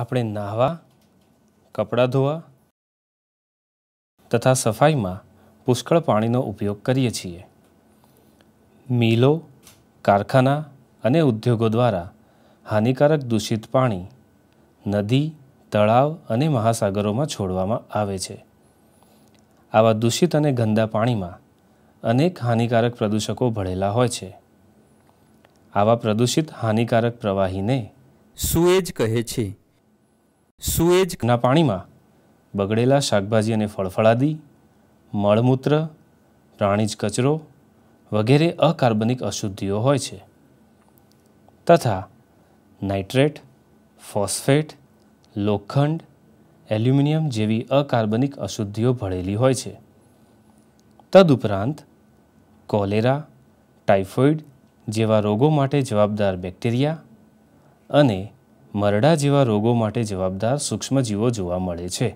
આપણે નાહવા કપડાં ધોવા તથા સફાઈમાં પુષ્કળ પાણીનો ઉપયોગ કરીએ છીએ મિલો કારખાના અને ઉદ્યોગો દ્વારા હાનિકારક દૂષિત પાણી નદી તળાવ અને મહાસાગરોમાં છોડવામાં આવે છે આવા દૂષિત અને ગંદા પાણીમાં અનેક હાનિકારક પ્રદૂષકો ભળેલા હોય છે આવા પ્રદૂષિત હાનિકારક પ્રવાહીને સુએજ કહે છે સુએજના પાણીમાં બગડેલા શાકભાજી અને ફળફળાદી મળમૂત્ર પ્રાણીજ કચરો વગેરે અકાર્બનિક અશુદ્ધિઓ હોય છે તથા નાઇટ્રેટ ફોસ્ફેટ લોખંડ એલ્યુમિનિયમ જેવી અકાર્બનિક અશુદ્ધિઓ ભળેલી હોય છે તદુપરાંત કોલેરા ટાઇફોઇડ જેવા રોગો માટે જવાબદાર બેક્ટેરિયા અને મરડા જેવા રોગો માટે જવાબદાર સૂક્ષ્મજીવો જોવા મળે છે